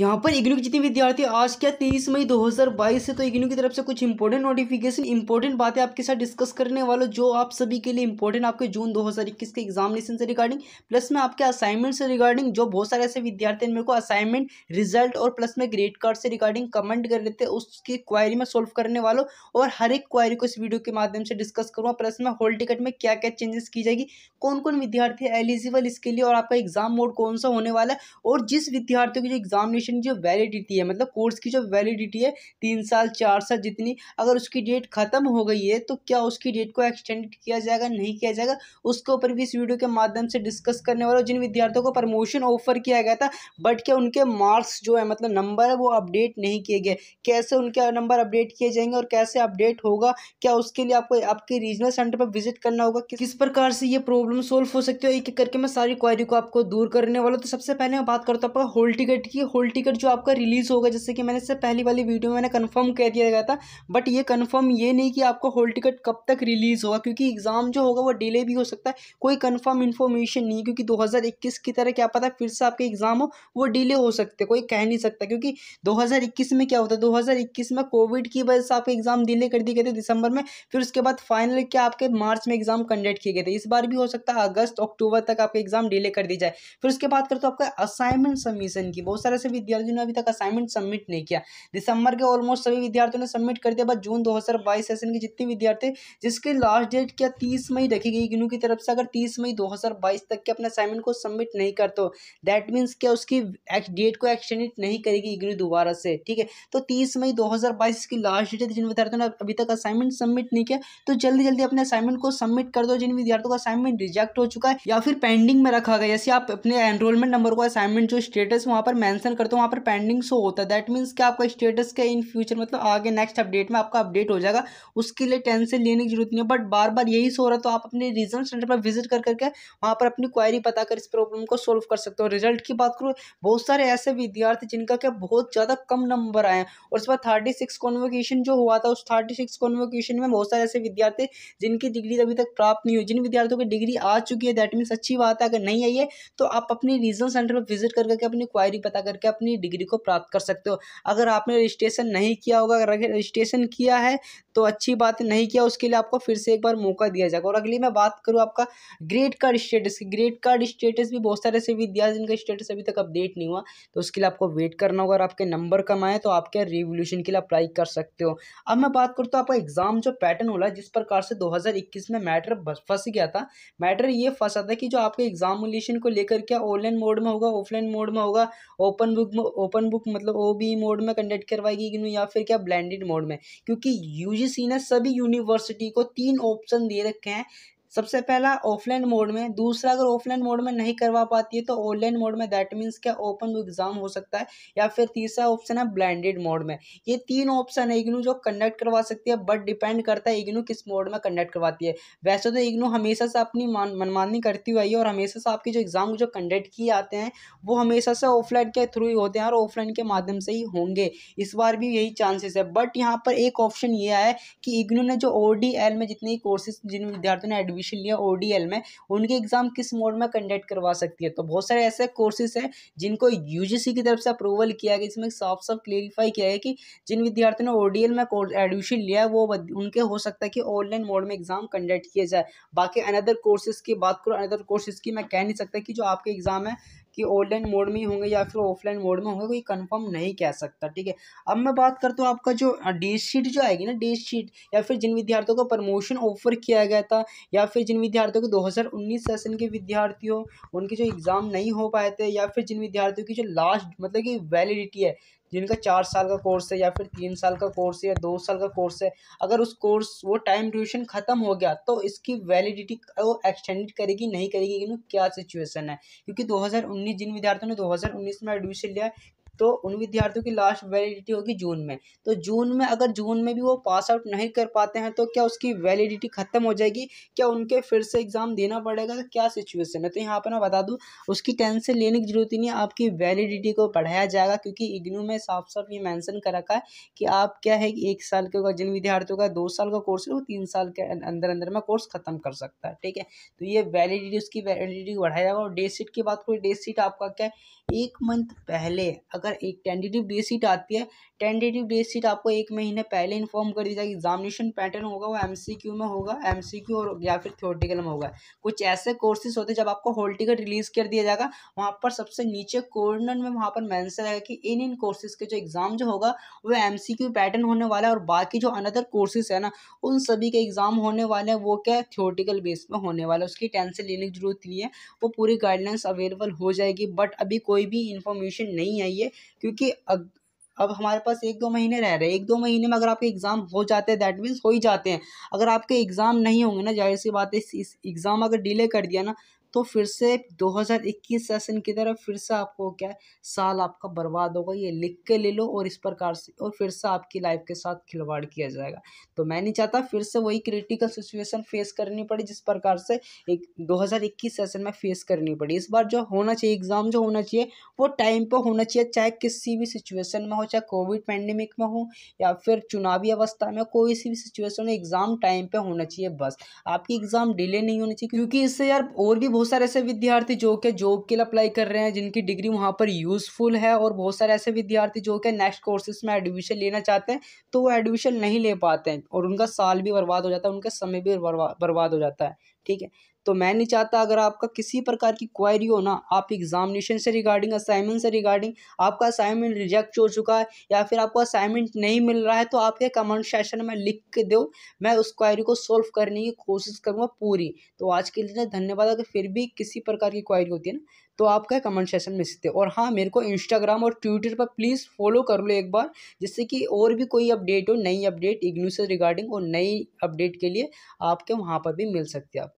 यहाँ पर इग्नू के जितने विद्यार्थी आज क्या तेईस मई 2022 से तो इग्नू की तरफ से कुछ इंपॉर्टेंट नोटिफिकेशन इंपॉर्टेंट बातें आपके साथ डिस्कस करने वाला जो आप सभी के लिए इंपॉर्टेंट आपके जून 2021 के एग्जामिनेशन से रिगार्डिंग प्लस में आपके असाइनमेंट से रिगार्डिंग जो बहुत सारे ऐसे विद्यार्थी मेरे को असाइनमेंट रिजल्ट और प्लस में ग्रेड कार्ड से रिगार्डिंग कमेंट कर लेते उसकी क्वायरी में सोल्व करने वालों और हर एक क्वायरी को इस वीडियो के माध्यम से डिस्कस करूँगा प्लस में होल टिकट में क्या क्या चेंजेस की जाएगी कौन कौन विद्यार्थी एलिजिबल इसके लिए और आपका एग्जाम मोड कौन सा होने वाला है और जिस विद्यार्थियों की जो एग्जामिनेशन एप्लीकेशन जो वैलिडिटी है मतलब कोर्स की जो वैलिडिटी है तीन साल चार साल जितनी अगर उसकी डेट ख़त्म हो गई है तो क्या उसकी डेट को एक्सटेंड किया जाएगा नहीं किया जाएगा उसके ऊपर भी इस वीडियो के माध्यम से डिस्कस करने वाला जिन विद्यार्थियों को प्रमोशन ऑफर किया गया था बट क्या उनके मार्क्स जो है मतलब नंबर है वो अपडेट नहीं किए गए कैसे उनके नंबर अपडेट किए जाएंगे और कैसे अपडेट होगा क्या उसके लिए आपको आपके रीजनल सेंटर पर विजिट करना होगा किस प्रकार से ये प्रॉब्लम सोल्व हो सकती है एक एक करके मैं सारी क्वारी को आपको दूर करने वाला तो सबसे पहले मैं बात करता हूँ आपका होल टिकट की होल टिकट जो आपका रिलीज़ होगा जैसे कि मैंने इससे पहली वाली वीडियो में मैंने कन्फर्म कह दिया गया था बट ये कन्फर्म ये नहीं कि आपका होल टिकट कब तक रिलीज़ होगा क्योंकि एग्ज़ाम जो होगा वो डिले भी हो सकता है कोई कन्फर्म इन्फॉर्मेशन नहीं क्योंकि 2021 की तरह क्या पता फिर से आपके एग्ज़ाम हो वो डिले हो सकते कोई कह नहीं सकता क्योंकि दो में क्या होता है 2021 में कोविड की वजह से आपके एग्ज़ाम डिले कर दिए गए थे दिसंबर में फिर उसके बाद फाइनल क्या आपके मार्च में एग्ज़ाम कंडक्ट किए गए थे इस बार भी हो सकता है अगस्त अक्टूबर तक आपके एग्ज़ाम डिले कर दी जाए फिर उसके बाद कर तो आपका असाइनमेंट सबमिशन की बहुत सारे ऐसे विद्यार्थियों ने अभी तक असाइनमेंट सबमिट नहीं किया दिसंबर के ऑलमोस्ट सभी विद्यार्थियों ने सबमिट कर दिया बस जून दो सेशन के जितने विद्यार्थी जिसकी लास्ट डेट क्या तीस मई रखी गई इग्नू की तरफ से अगर तीस मई दो तक के अपने असाइनमेंट को सबमिट नहीं करते दैट मीन्स क्या उसकी डेट को एक्सटेंड नहीं करेगी इग्नू दोबारा से ठीक है तो तीस मई दो की लास्ट डेट है जिन विद्यार्थियों ने अभी तक असाइनमेंट सबमिट नहीं किया तो जल्दी जल्दी अपने असाइनमेंट को सबमिट कर दो जिन विद्यार्थियों का असाइनमेंट रिजेक्ट हो चुका है या फिर पेंडिंग में रखा गया जैसे आप अपने एनरोलमेंट नंबर को असाइनमेंट जो स्टेटस वहां पर मैंसन करते तो वहाँ पर पेंडिंग शो होता है दैट मीन्स कि आपका स्टेटस के इन फ्यूचर मतलब आगे नेक्स्ट अपडेट में आपका अपडेट हो जाएगा उसके लिए टेंशन लेने की जरूरत नहीं है बट बार बार यही शो रहा तो आप अपने रीजन सेंटर पर विजिट कर करके वहाँ पर अपनी क्वायरी पता कर इस प्रॉब्लम को सोल्व कर सकते हो रिजल्ट की बात करूँ बहुत सारे ऐसे विद्यार्थी जिनका क्या बहुत ज़्यादा कम नंबर आए और उसके बाद थर्टी सिक्स कॉन्वोकेशन जो हुआ था उस थर्टी सिक्स कॉन्वोकेशन में बहुत सारे ऐसे विद्यार्थी जिनकी डिग्री अभी तक प्राप्त नहीं हुई जिन विद्यार्थियों की डिग्री आ चुकी है दैट मीन्स अच्छी बात है अगर नहीं आई है तो आप अपने रीजन सेंटर पर विजिट कर करके अपनी क्वायरी पता करके अपनी डिग्री को प्राप्त कर सकते हो अगर आपने रजिस्ट्रेशन नहीं किया होगा अगर रजिस्ट्रेशन किया है तो अच्छी बात नहीं किया उसके लिए आपको फिर से एक बार मौका दिया जाएगा और अगली मैं बात करूँ आपका ग्रेड कार्ड स्टेटस की ग्रेड कार्ड स्टेटस भी बहुत सारे से विद्यार्थी जिनका स्टेटस अभी तक अपडेट नहीं हुआ तो उसके लिए आपको वेट करना होगा और आपके नंबर कम आए तो आप क्या रिवोल्यूशन के लिए अप्लाई कर सकते हो अब मैं बात करूँ तो आपका एग्ज़ाम जो पैटर्न हो रहा है जिस प्रकार से दो में मैटर फंस गया था मैटर ये फंसा था कि जो आपके एग्जामिनेशन को लेकर क्या ऑनलाइन मोड में होगा ऑफलाइन मोड में होगा ओपन बुक ओपन बुक मतलब ओ बी मोड में कंडक्ट करवाएगी या फिर क्या ब्लेंडेड मोड में क्योंकि यूजीसी ने सभी यूनिवर्सिटी को तीन ऑप्शन दे रखे हैं सबसे पहला ऑफलाइन मोड में दूसरा अगर ऑफलाइन मोड में नहीं करवा पाती है तो ऑनलाइन मोड में दैट मीन्स क्या ओपन एग्जाम हो सकता है या फिर तीसरा ऑप्शन है ब्लैंडेड मोड में ये तीन ऑप्शन है इग्नू जो कंडक्ट करवा सकती है बट डिपेंड करता है इग्नू किस मोड में कंडक्ट करवाती है वैसे तो इग्नू हमेशा से अपनी मनमानी करती हुई है और हमेशा से आपकी जो एग्ज़ाम जो कंडक्ट किए आते हैं वो हमेशा से ऑफलाइन के थ्रू ही होते हैं और ऑफलाइन के माध्यम से ही होंगे इस बार भी यही चांसेस है बट यहाँ पर एक ऑप्शन ये आया है कि इग्नू ने जो ओ में जितने कोर्सेज जिन विद्यार्थियों ने एडमिशन एडमिशन लिया ओ में उनकी एग्ज़ाम किस मोड में कंडक्ट करवा सकती है तो बहुत सारे ऐसे कोर्सेज हैं जिनको यू की तरफ से अप्रूवल किया गया इसमें साफ साफ क्लियरिफाई किया है कि जिन विद्यार्थियों ने ओ में एडमिशन लिया वो उनके हो सकता है कि ऑनलाइन मोड में एग्ज़ाम कंडक्ट किया जाए बाकी अनदर कोर्सेज की बात करो अनदर कोर्सेज की मैं कह नहीं सकता कि जो आपके एग्ज़ाम है कि ऑनलाइन मोड में होंगे या फिर ऑफलाइन मोड में होंगे कोई कंफर्म नहीं कह सकता ठीक है अब मैं बात करता हूँ आपका जो डेट हाँ, शीट जो आएगी ना डेट शीट या फिर जिन विद्यार्थियों को प्रमोशन ऑफर किया गया था या फिर जिन विद्यार्थियों के 2019 सेशन के विद्यार्थी हो उनके जो एग्ज़ाम नहीं हो पाए थे या फिर जिन विद्यार्थियों की जो लास्ट मतलब कि वैलिडिटी है जिनका चार साल का कोर्स है या फिर तीन साल का कोर्स है या दो साल का कोर्स है अगर उस कोर्स वो टाइम ड्यूरेशन ख़त्म हो गया तो इसकी वैलिडिटी वो एक्सटेंडेड करेगी नहीं करेगी क्योंकि क्या सिचुएसन है क्योंकि 2019 जिन विद्यार्थियों ने 2019 में एडमिशन लिया तो उन विद्यार्थियों की लास्ट वैलिडिटी होगी जून में तो जून में अगर जून में भी वो पास आउट नहीं कर पाते हैं तो क्या उसकी वैलिडिटी ख़त्म हो जाएगी क्या उनके फिर से एग्ज़ाम देना पड़ेगा तो क्या सिचुएसन है तो यहाँ पर मैं बता दूँ उसकी टेंशन लेने की ज़रूरत ही नहीं आपकी वैलिडिटी को बढ़ाया जाएगा क्योंकि इग्नू में साफ साफ ये मैंसन कर रखा है कि आप क्या है एक साल के जिन विद्यार्थियों का दो साल का कोर्स है वो तीन साल के अं-, अंदर अंदर में कोर्स ख़त्म कर सकता है ठीक है तो ये वैलिडिटी उसकी वैलिडिटी बढ़ाया जाएगा और डेट सीट की बात करें डेट सीट आपका क्या है एक मंथ पहले अगर अंदर एक टेंडेटिव डे सीट आती है टेंडेटिव डे सीट आपको एक महीने पहले इन्फॉर्म कर दिया जाएगी एग्जामिनेशन पैटर्न होगा वो एमसीक्यू में होगा एमसीक्यू और या फिर थियोटिकल में होगा कुछ ऐसे कोर्सेज होते हैं जब आपको होल टिकट रिलीज कर दिया जाएगा वहाँ पर सबसे नीचे कॉर्नर में वहाँ पर मैंसन आएगा कि इन इन कोर्सेज के जो एग्ज़ाम जो होगा वो एम पैटर्न होने वाला है और बाकी जो अनदर कोर्सेज है ना उन सभी के एग्ज़ाम होने वाले हैं वो क्या थियोटिकल बेस में होने वाला है उसकी टेंशन लेने की जरूरत नहीं है वो पूरी गाइडलाइंस अवेलेबल हो जाएगी बट अभी कोई भी इन्फॉर्मेशन नहीं आई है क्योंकि अग, अब हमारे पास एक दो महीने रह रहे हैं एक दो महीने में अगर आपके एग्ज़ाम हो जाते हैं दैट मीन्स हो ही जाते हैं अगर आपके एग्ज़ाम नहीं होंगे ना जाहिर सी बात है इस एग्ज़ाम अगर डिले कर दिया ना तो फिर से 2021 सेशन की तरफ फिर से आपको क्या है साल आपका बर्बाद होगा ये लिख के ले लो और इस प्रकार से और फिर से आपकी लाइफ के साथ खिलवाड़ किया जाएगा तो मैं नहीं चाहता फिर से वही क्रिटिकल सिचुएशन फेस करनी पड़ी जिस प्रकार से एक 2021 सेशन में फेस करनी पड़ी इस बार जो होना चाहिए एग्ज़ाम जो होना चाहिए वो टाइम पर होना चाहिए चाहे किसी भी सिचुएशन में हो चाहे कोविड पैंडमिक में हो या फिर चुनावी अवस्था में कोई सी भी सिचुएशन में एग्ज़ाम टाइम पर होना चाहिए बस आपकी एग्ज़ाम डिले नहीं होनी चाहिए क्योंकि इससे यार और भी बहुत बहुत सारे ऐसे विद्यार्थी जो कि जॉब के लिए अप्लाई कर रहे हैं जिनकी डिग्री वहाँ पर यूज़फुल है और बहुत सारे ऐसे विद्यार्थी जो कि नेक्स्ट कोर्सेज में एडमिशन लेना चाहते हैं तो वो एडमिशन नहीं ले पाते हैं और उनका साल भी बर्बाद हो जाता है उनका समय भी बर्बाद हो जाता है ठीक है तो मैं नहीं चाहता अगर आपका किसी प्रकार की क्वायरी हो ना आप एग्जामिनेशन से रिगार्डिंग असाइनमेंट से रिगार्डिंग आपका असाइनमेंट रिजेक्ट हो चुका है या फिर आपको असाइनमेंट नहीं मिल रहा है तो आपके कमेंट सेशन में लिख के दो मैं उस क्वायरी को सोल्व करने की कोशिश करूँगा पूरी तो आज के लिए धन्यवाद अगर फिर भी किसी प्रकार की क्वायरी होती है ना तो आपका कमेंट सेशन में सीखते और हाँ मेरे को इंस्टाग्राम और ट्विटर पर प्लीज़ फॉलो कर लो एक बार जिससे कि और भी कोई अपडेट हो नई अपडेट इग्नू से रिगार्डिंग और नई अपडेट के लिए आपके वहाँ पर भी मिल सकती है आप